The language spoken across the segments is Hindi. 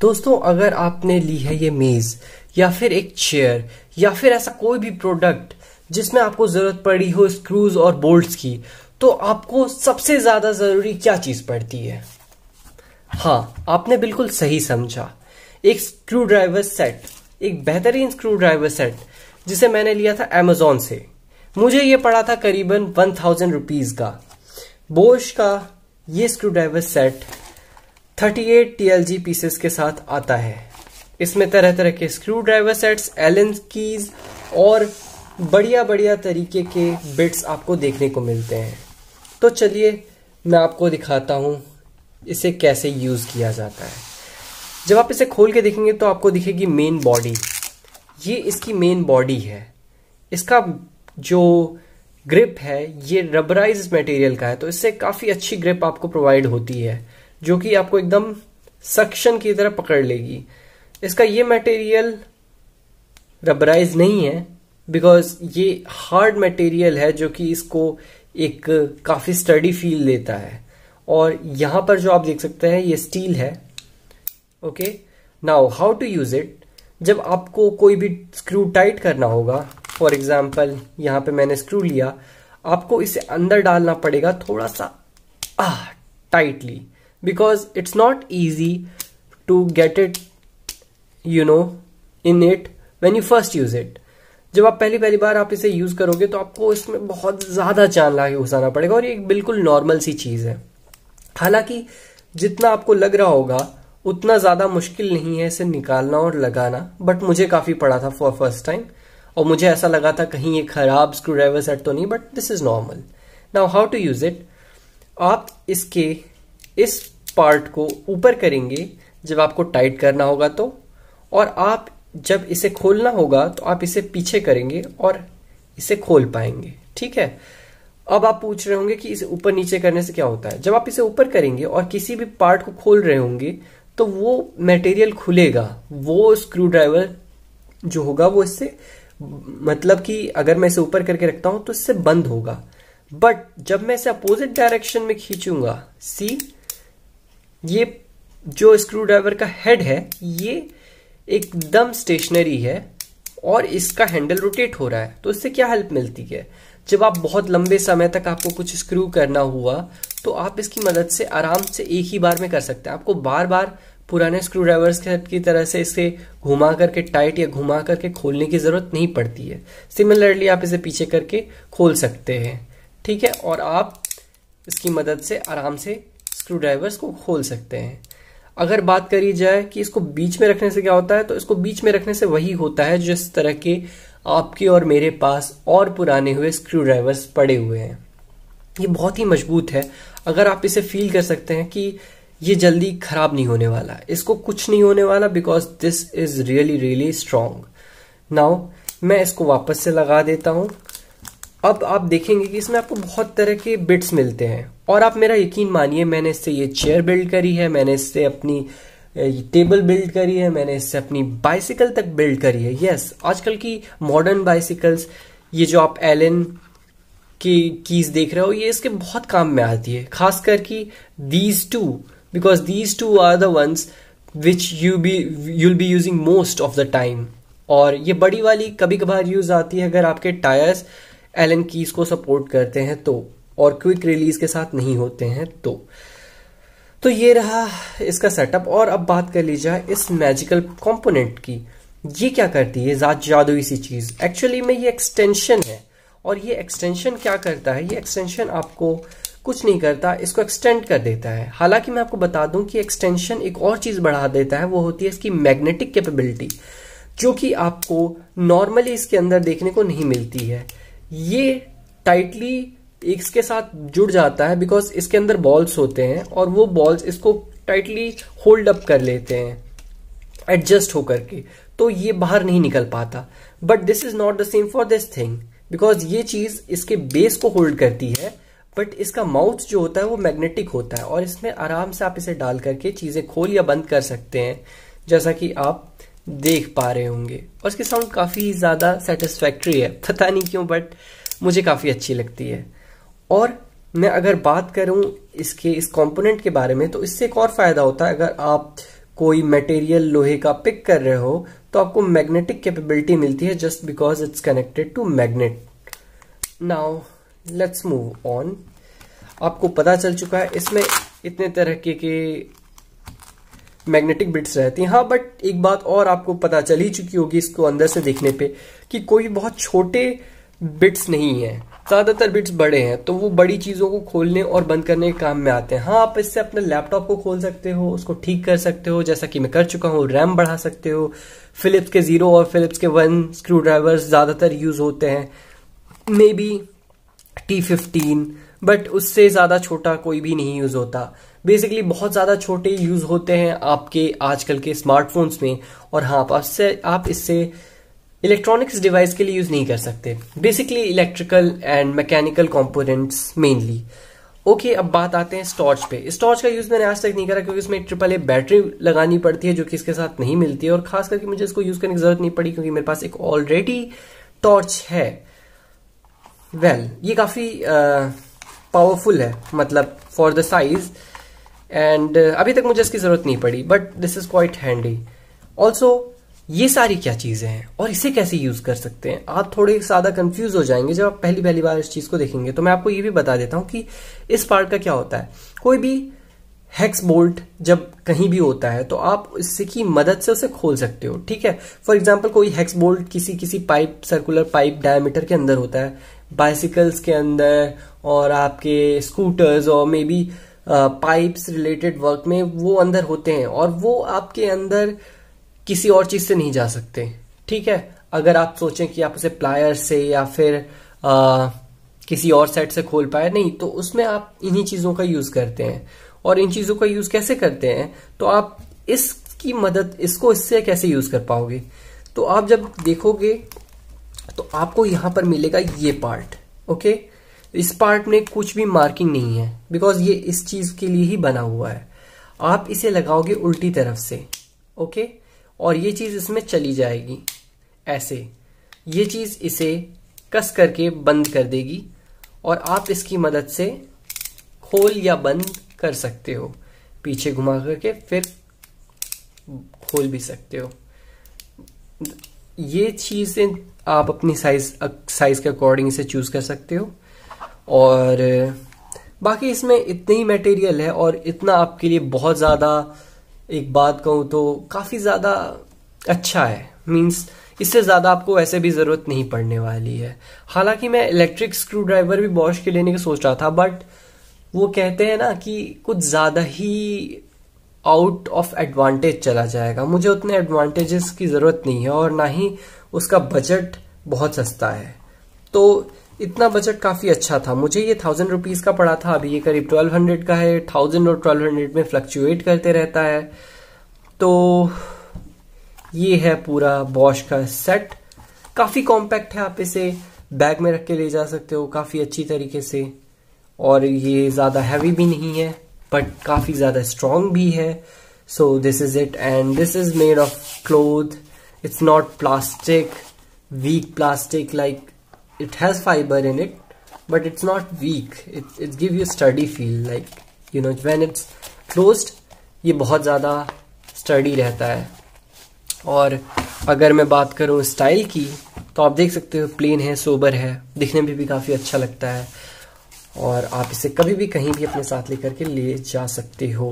दोस्तों अगर आपने ली है ये मेज़ या फिर एक चेयर या फिर ऐसा कोई भी प्रोडक्ट जिसमें आपको ज़रूरत पड़ी हो स्क्रूज और बोल्ट्स की तो आपको सबसे ज़्यादा ज़रूरी क्या चीज़ पड़ती है हाँ आपने बिल्कुल सही समझा एक स्क्रू ड्राइवर सेट एक बेहतरीन स्क्रू ड्राइवर सेट जिसे मैंने लिया था एमेजोन से मुझे ये पड़ा था करीबन वन थाउजेंड रुपीज़ का बोश का ये screwdriver set 38 TLG pieces के साथ आता है इसमें तरह तरह के screwdriver sets Allen keys और बढ़िया बढ़िया तरीके के बिट्स आपको देखने को मिलते हैं तो चलिए मैं आपको दिखाता हूँ इसे कैसे यूज़ किया जाता है जब आप इसे खोल के देखेंगे तो आपको दिखेगी मेन बॉडी ये इसकी मेन बॉडी है इसका जो ग्रिप है ये रबराइज मटेरियल का है तो इससे काफ़ी अच्छी ग्रिप आपको प्रोवाइड होती है जो कि आपको एकदम सक्शन की तरह पकड़ लेगी इसका ये मटेरियल रबराइज नहीं है बिकॉज ये हार्ड मटेरियल है जो कि इसको एक काफ़ी स्टडी फील देता है और यहां पर जो आप देख सकते हैं ये स्टील है okay now how to use it जब आपको कोई भी स्क्रू टाइट करना होगा फॉर एग्जाम्पल यहां पे मैंने स्क्रू लिया आपको इसे अंदर डालना पड़ेगा थोड़ा सा आ ah, tightly because it's not easy to get it you know in it when you first use it जब आप पहली पहली बार आप इसे यूज करोगे तो आपको इसमें बहुत ज्यादा चांद ला के घुसाना पड़ेगा और ये एक बिल्कुल नॉर्मल सी चीज है हालांकि जितना आपको लग रहा होगा उतना ज्यादा मुश्किल नहीं है इसे निकालना और लगाना बट मुझे काफी पड़ा था फॉर फर्स्ट टाइम और मुझे ऐसा लगा था कहीं ये खराब स्क्रू ड्राइवर सेट तो नहीं but this is normal now how to use it आप इसके इस पार्ट को ऊपर करेंगे जब आपको टाइट करना होगा तो और आप जब इसे खोलना होगा तो आप इसे पीछे करेंगे और इसे खोल पाएंगे ठीक है अब आप पूछ रहे होंगे कि इसे ऊपर नीचे करने से क्या होता है जब आप इसे ऊपर करेंगे और किसी भी पार्ट को खोल रहे होंगे तो वो मटेरियल खुलेगा वो स्क्रू ड्राइवर जो होगा वो इससे मतलब कि अगर मैं इसे ऊपर करके रखता हूं तो इससे बंद होगा बट जब मैं इसे अपोजिट डायरेक्शन में खींचूंगा सी ये जो स्क्रू ड्राइवर का हेड है ये एकदम स्टेशनरी है और इसका हैंडल रोटेट हो रहा है तो इससे क्या हेल्प मिलती है जब आप बहुत लंबे समय तक आपको कुछ स्क्रू करना हुआ तो आप इसकी मदद से आराम से एक ही बार में कर सकते हैं आपको बार बार पुराने स्क्रू ड्राइवर्स की तरह से इसे घुमा करके टाइट या घुमा करके खोलने की ज़रूरत नहीं पड़ती है सिमिलरली आप इसे पीछे करके खोल सकते हैं ठीक है और आप इसकी मदद से आराम से स्क्रू ड्राइवर्स को खोल सकते हैं अगर बात करी जाए कि इसको बीच में रखने से क्या होता है तो इसको बीच में रखने से वही होता है जिस तरह के आपके और मेरे पास और पुराने हुए स्क्रू ड्राइवर्स पड़े हुए हैं ये बहुत ही मजबूत है अगर आप इसे फील कर सकते हैं कि ये जल्दी खराब नहीं होने वाला इसको कुछ नहीं होने वाला because this is really really strong now मैं इसको वापस से लगा देता हूं अब आप देखेंगे कि इसमें आपको बहुत तरह के बिट्स मिलते हैं और आप मेरा यकीन मानिए मैंने इससे ये चेयर बिल्ड करी है मैंने इससे अपनी टेबल बिल्ड करी है मैंने इससे अपनी बाइसिकल तक बिल्ड करी है यस आजकल की मॉडर्न बाइसिकल्स ये जो आप एलन की कीज देख रहे हो ये इसके बहुत काम में आती है खास करके these two because these two are the ones which you be you'll be using most of the time और ये बड़ी वाली कभी कभार यूज आती है अगर आपके टायर्स एलन कीज को सपोर्ट करते हैं तो और क्विक रिलीज के साथ नहीं होते हैं तो तो ये रहा इसका सेटअप और अब बात कर ली जाए इस मैजिकल कंपोनेंट की ये क्या करती है जादुई सी चीज़ एक्चुअली में ये एक्सटेंशन है और ये एक्सटेंशन क्या करता है ये एक्सटेंशन आपको कुछ नहीं करता इसको एक्सटेंड कर देता है हालांकि मैं आपको बता दूं कि एक्सटेंशन एक और चीज़ बढ़ा देता है वो होती है इसकी मैग्नेटिक कैपेबिलिटी जो कि आपको नॉर्मली इसके अंदर देखने को नहीं मिलती है ये टाइटली इसके साथ जुड़ जाता है बिकॉज इसके अंदर बॉल्स होते हैं और वो बॉल्स इसको टाइटली होल्ड अप कर लेते हैं एडजस्ट होकर के तो ये बाहर नहीं निकल पाता but this is not the same for this thing because ये चीज इसके बेस को होल्ड करती है बट इसका माउथ जो होता है वो मैग्नेटिक होता है और इसमें आराम से आप इसे डाल करके चीजें खोल या बंद कर सकते हैं जैसा कि आप देख पा रहे होंगे और इसकी साउंड काफी ज्यादा सेटिस्फैक्ट्री है पता नहीं क्यों बट मुझे काफी अच्छी लगती है और मैं अगर बात करूं इसके इस कंपोनेंट के बारे में तो इससे एक और फायदा होता है अगर आप कोई मटेरियल लोहे का पिक कर रहे हो तो आपको मैग्नेटिक कैपेबिलिटी मिलती है just because it's connected to magnet now let's move on आपको पता चल चुका है इसमें इतने तरह के के मैग्नेटिक बिट्स रहती हैं हाँ बट एक बात और आपको पता चल ही चुकी होगी इसको अंदर से देखने पे कि कोई बहुत छोटे बिट्स नहीं है ज़्यादातर बिट्स बड़े हैं तो वो बड़ी चीज़ों को खोलने और बंद करने के काम में आते हैं हाँ आप इससे अपने लैपटॉप को खोल सकते हो उसको ठीक कर सकते हो जैसा कि मैं कर चुका हूँ रैम बढ़ा सकते हो फिलिप्स के ज़ीरो और फिलिप्स के वन स्क्रू ड्राइवर्स ज़्यादातर यूज़ होते हैं maybe T fifteen but उससे ज़्यादा छोटा कोई भी नहीं यूज़ होता बेसिकली बहुत ज़्यादा छोटे यूज़ होते हैं आपके आजकल के स्मार्टफोन्स में और हाँ आप इससे आप इससे इलेक्ट्रॉनिक्स डिवाइस के लिए यूज नहीं कर सकते basically electrical and mechanical component mainly okay अब बात आते हैं स्टॉर्च पे स्टॉर्च का यूज मैंने आज तक नहीं करा क्योंकि उसमें ट्रिपल ए बैटरी लगानी पड़ती है जो कि इसके साथ नहीं मिलती है और खास करके मुझे इसको यूज करने की जरूरत नहीं पड़ी क्योंकि मेरे पास एक ऑलरेडी टॉर्च है वेल well, ये काफी पावरफुल है मतलब फॉर द साइज एंड अभी तक मुझे इसकी जरूरत नहीं पड़ी but this is quite handy also ये सारी क्या चीज़ें हैं और इसे कैसे यूज़ कर सकते हैं आप थोड़े ज़्यादा कंफ्यूज हो जाएंगे जब आप पहली पहली बार इस चीज़ को देखेंगे तो मैं आपको ये भी बता देता हूँ कि इस पार्ट का क्या होता है कोई भी हेक्स बोल्ट जब कहीं भी होता है तो आप इससे की मदद से उसे खोल सकते हो ठीक है फॉर एग्जाम्पल कोई हेक्स बोल्ट किसी किसी पाइप सर्कुलर पाइप डायमीटर के अंदर होता है बाइसिकल्स के अंदर और आपके स्कूटर्स और maybe pipes related work में वो अंदर होते हैं और वो आपके अंदर uh, किसी और चीज से नहीं जा सकते ठीक है अगर आप सोचें कि आप उसे प्लायर से या फिर आ, किसी और सेट से खोल पाए नहीं तो उसमें आप इन्हीं चीजों का यूज करते हैं और इन चीजों का यूज कैसे करते हैं तो आप इसकी मदद इसको इससे कैसे यूज कर पाओगे तो आप जब देखोगे तो आपको यहां पर मिलेगा ये पार्ट ओके इस पार्ट में कुछ भी मार्किंग नहीं है बिकॉज ये इस चीज के लिए ही बना हुआ है आप इसे लगाओगे उल्टी तरफ से ओके और ये चीज़ इसमें चली जाएगी ऐसे ये चीज़ इसे कस करके बंद कर देगी और आप इसकी मदद से खोल या बंद कर सकते हो पीछे घुमा करके फिर खोल भी सकते हो ये चीज़ें आप अपनी साइज साइज़ के अकॉर्डिंग से चूज़ कर सकते हो और बाकी इसमें इतनी ही मटेरियल है और इतना आपके लिए बहुत ज़्यादा एक बात कहूँ तो काफ़ी ज़्यादा अच्छा है मीन्स इससे ज़्यादा आपको वैसे भी ज़रूरत नहीं पड़ने वाली है हालांकि मैं इलेक्ट्रिक स्क्रू ड्राइवर भी बॉश के लेने का सोच रहा था बट वो कहते हैं ना कि कुछ ज़्यादा ही आउट ऑफ एडवांटेज चला जाएगा मुझे उतने एडवांटेजेस की ज़रूरत नहीं है और ना ही उसका बजट बहुत सस्ता है तो इतना बजट काफी अच्छा था मुझे ये थाउजेंड रुपीज का पड़ा था अभी ये करीब ट्वेल्व हंड्रेड का है थाउजेंड और ट्वेल्व हंड्रेड में फ्लक्चुएट करते रहता है तो ये है पूरा बॉश का सेट काफी कॉम्पैक्ट है आप इसे बैग में रख के ले जा सकते हो काफी अच्छी तरीके से और ये ज्यादा हैवी भी नहीं है बट काफी ज्यादा स्ट्रांग भी है so this is it and this is made of cloth it's not plastic weak plastic like it has fiber in it but it's not weak it, it gives you a sturdy feel like you know when it's closed ये बहुत ज़्यादा स्टडी रहता है और अगर मैं बात करूँ स्टाइल की तो आप देख सकते हो प्लेन है सोबर है दिखने में भी काफ़ी अच्छा लगता है और आप इसे कभी भी कहीं भी अपने साथ लेकर के ले जा सकते हो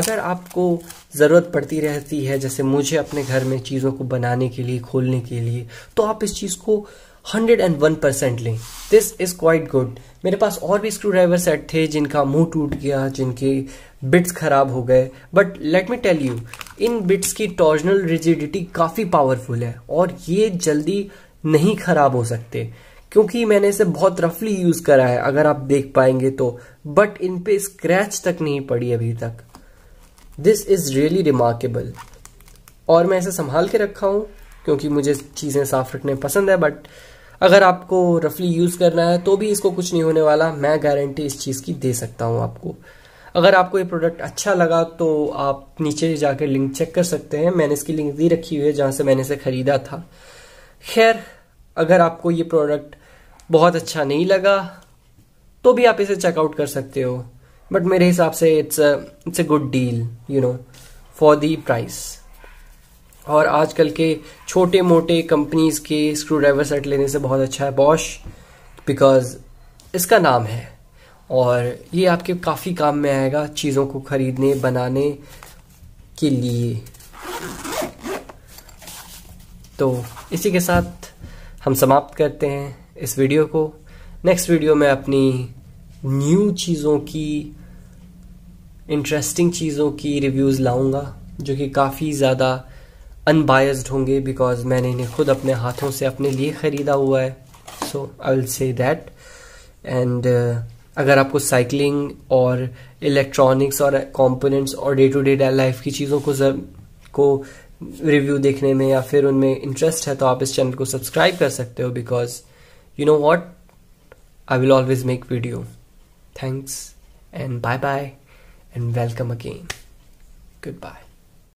अगर आपको ज़रूरत पड़ती रहती है जैसे मुझे अपने घर में चीज़ों को बनाने के लिए खोलने के लिए तो आप इस चीज़ को 101% लें दिस इज़ क्वाइट गुड मेरे पास और भी स्क्रू ड्राइवर सेट थे जिनका मुंह टूट गया जिनके बिट्स खराब हो गए but let me tell you इन बिट्स की टॉर्जनल रिजिडिटी काफ़ी पावरफुल है और ये जल्दी नहीं खराब हो सकते क्योंकि मैंने इसे बहुत रफली यूज़ करा है अगर आप देख पाएंगे तो बट इन पे स्क्रैच तक नहीं पड़ी अभी तक दिस इज़ रियली रिमार्केबल और मैं इसे संभाल के रखा हूँ क्योंकि मुझे चीज़ें साफ रखने पसंद है बट अगर आपको रफली यूज़ करना है तो भी इसको कुछ नहीं होने वाला मैं गारंटी इस चीज़ की दे सकता हूँ आपको अगर आपको ये प्रोडक्ट अच्छा लगा तो आप नीचे जाकर लिंक चेक कर सकते हैं मैंने इसकी लिंक दी रखी हुई है जहाँ से मैंने इसे ख़रीदा था खैर अगर आपको ये प्रोडक्ट बहुत अच्छा नहीं लगा तो भी आप इसे चेकआउट कर सकते हो बट मेरे हिसाब से it's it's a good deal you know for the price और आजकल के छोटे मोटे कंपनीज के स्क्रू ड्राइवर सेट लेने से बहुत अच्छा है बॉश बिकॉज इसका नाम है और ये आपके काफ़ी काम में आएगा चीज़ों को ख़रीदने बनाने के लिए तो इसी के साथ हम समाप्त करते हैं इस वीडियो को नेक्स्ट वीडियो में अपनी न्यू चीज़ों की इंटरेस्टिंग चीज़ों की रिव्यूज़ लाऊंगा जो कि काफ़ी ज़्यादा अनबायस्ड होंगे बिकॉज मैंने इन्हें खुद अपने हाथों से अपने लिए ख़रीदा हुआ है so I will say that एंड अगर आपको साइकिलिंग और इलेक्ट्रॉनिक्स और कॉम्पोनेंट्स और डे टू डे लाइफ की चीज़ों को जर, को रिव्यू देखने में या फिर उनमें इंटरेस्ट है तो आप इस चैनल को सब्सक्राइब कर सकते हो because you know what I will always make video thanks and bye bye and welcome again good bye